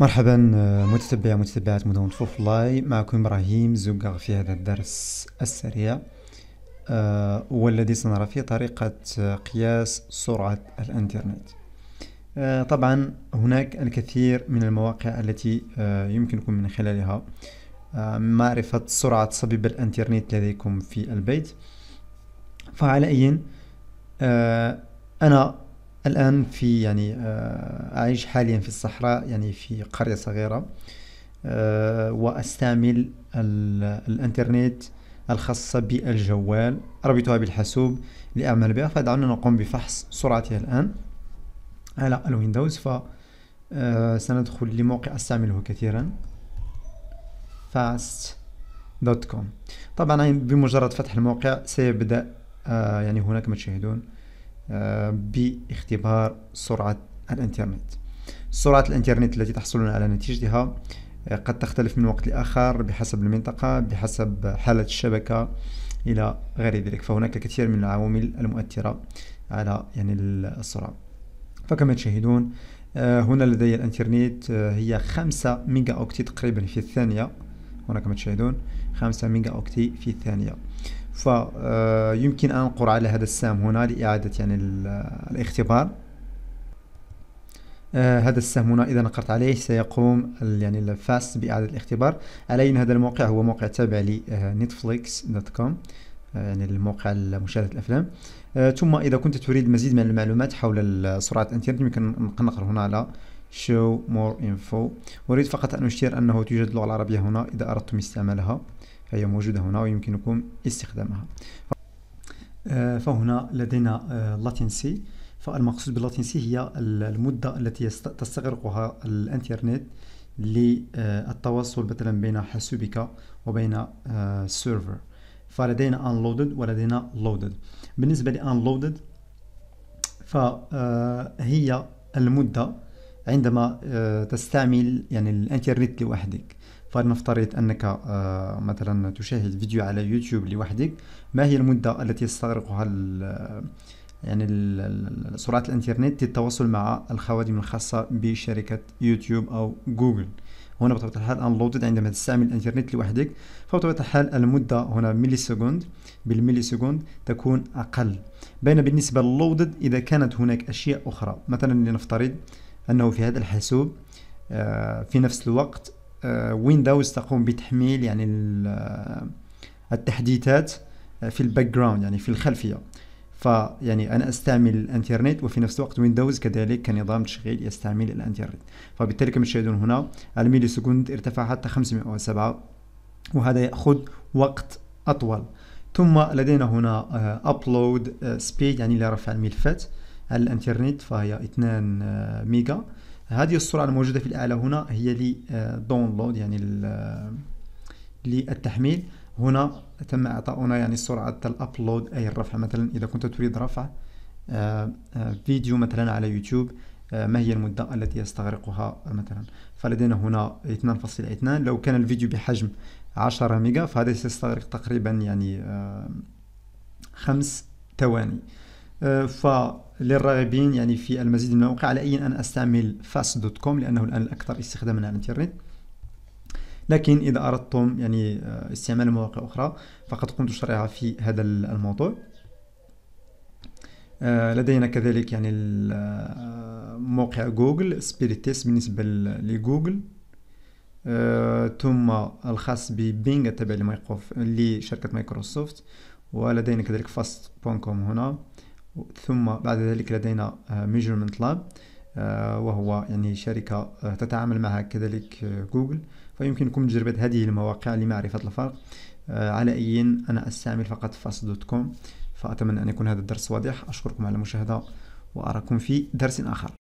مرحبا آه، متتبع متتبعات مدونة فوفلاي معكم إبراهيم زوكاغ في هذا الدرس السريع آه، والذي سنرى فيه طريقة آه، قياس سرعة الإنترنت طبعا هناك الكثير من المواقع التي يمكنكم من خلالها معرفة سرعة صبيب الإنترنت لديكم في البيت فعلى أي أنا الآن في يعني آه، أعيش حاليا في الصحراء يعني في قرية صغيرة آه، وأستعمل الإنترنت الخاصة بالجوال ربطها بالحاسوب لأعمل بها فدعونا نقوم بفحص سرعتها الآن على الويندوز فسندخل آه، لموقع أستعمله كثيرا دوت كوم طبعا بمجرد فتح الموقع سيبدأ يعني هناك ما تشاهدون باختبار سرعة الإنترنت سرعة الإنترنت التي تحصلون على نتيجتها آه، قد تختلف من وقت لآخر بحسب المنطقة بحسب حالة الشبكة إلى غير ذلك فهناك كثير من العوامل المؤثرة على يعني السرعة فكما تشاهدون آه، هنا لدي الانترنت آه، هي 5 ميجا اوكتي تقريبا في الثانية هنا كما تشاهدون 5 ميجا أوكتي في الثانية فيمكن آه، أن أنقر على هذا السهم هنا لإعادة يعني آه، الاختبار آه هذا السهم هنا اذا نقرت عليه سيقوم يعني الفاست باعاده الاختبار على ان هذا الموقع هو موقع تابع لنتفليكس دوت كوم يعني الموقع لمشاهده الافلام آه ثم اذا كنت تريد المزيد من المعلومات حول آه، سرعه الانترنت يمكن نقر هنا على show more info أريد فقط أن أشير أنه توجد اللغة العربية هنا إذا أردتم استعمالها هي موجودة هنا ويمكنكم استخدامها آه، فهنا لدينا آه، latency فالمقصود باللاتنسي هي المدة التي تستغرقها الانترنت للتواصل مثلا بين حاسوبك وبين السيرفر آه، فلدينا unloaded ولدينا loaded بالنسبة ل unloaded فهي المدة عندما آه، تستعمل يعني الانترنت لوحدك فلنفترض انك آه، مثلا تشاهد فيديو على يوتيوب لوحدك ما هي المده التي يستغرقها آه، يعني سرعه الانترنت للتواصل مع الخوادم الخاصه بشركه يوتيوب او جوجل هنا بطبيعه الحال انلودد عندما تستعمل الانترنت لوحدك فبطبيعه الحال المده هنا ملي سكوند بالملي سكوند تكون اقل بين بالنسبه للودد اذا كانت هناك اشياء اخرى مثلا لنفترض أنه في هذا الحاسوب آه، في نفس الوقت ويندوز آه، تقوم بتحميل يعني آه، التحديثات في الباك جراوند يعني في الخلفية فيعني انا استعمل الانترنت وفي نفس الوقت ويندوز كذلك كنظام تشغيل يستعمل الانترنت فبالتالي كما تشاهدون هنا الميلي سكوند ارتفع حتى 507 وهذا ياخذ وقت اطول ثم لدينا هنا ابلود سبيد يعني لرفع الملفات على الانترنت فهي 2 آه، ميجا هذه السرعة الموجودة في الأعلى هنا هي للداونلود آه، يعني آه، للتحميل هنا تم إعطاؤنا يعني سرعة الأبلود أي الرفع مثلا إذا كنت تريد رفع فيديو مثلا على يوتيوب ما هي المدة التي يستغرقها مثلا فلدينا هنا 2.2 لو كان الفيديو بحجم 10 ميجا فهذا سيستغرق تقريبا يعني خمس ثواني آه، فللراغبين يعني في المزيد من المواقع على أن أستعمل فاست دوت كوم لأنه الآن الأكثر استخداما على الإنترنت لكن إذا أردتم يعني آه، استعمال مواقع أخرى فقد قمت بشرحها في هذا الموضوع آه، لدينا كذلك يعني موقع جوجل سبيريت تيست بالنسبة لجوجل ثم الخاص ببينغ التابع لشركة مايكروسوفت ولدينا كذلك فاست بوينت كوم هنا ثم بعد ذلك لدينا ميجرمنت آه، لاب آه، وهو يعني شركة آه، تتعامل معها كذلك جوجل فيمكنكم تجربة هذه المواقع لمعرفة الفرق على أي أنا أستعمل فقط فاست دوت كوم فأتمنى أن يكون هذا الدرس واضح أشكركم على المشاهدة وأراكم في درس آخر